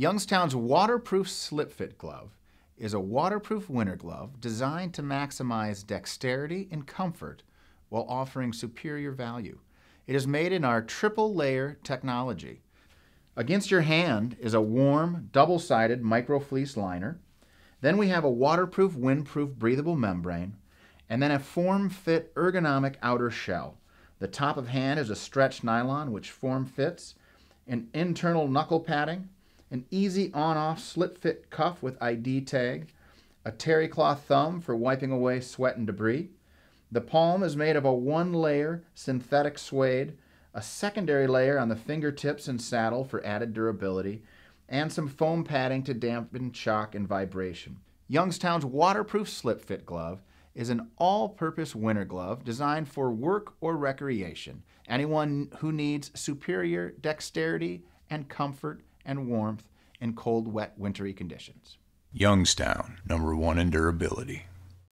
Youngstown's waterproof slip fit glove is a waterproof winter glove designed to maximize dexterity and comfort while offering superior value. It is made in our triple layer technology. Against your hand is a warm, double-sided microfleece liner. Then we have a waterproof, windproof, breathable membrane, and then a form-fit ergonomic outer shell. The top of hand is a stretched nylon which form-fits, an internal knuckle padding, an easy on-off slip fit cuff with ID tag, a terry cloth thumb for wiping away sweat and debris. The palm is made of a one-layer synthetic suede, a secondary layer on the fingertips and saddle for added durability, and some foam padding to dampen shock and vibration. Youngstown's waterproof slip fit glove is an all-purpose winter glove designed for work or recreation. Anyone who needs superior dexterity and comfort and warmth in cold, wet, wintry conditions. Youngstown, number one in durability.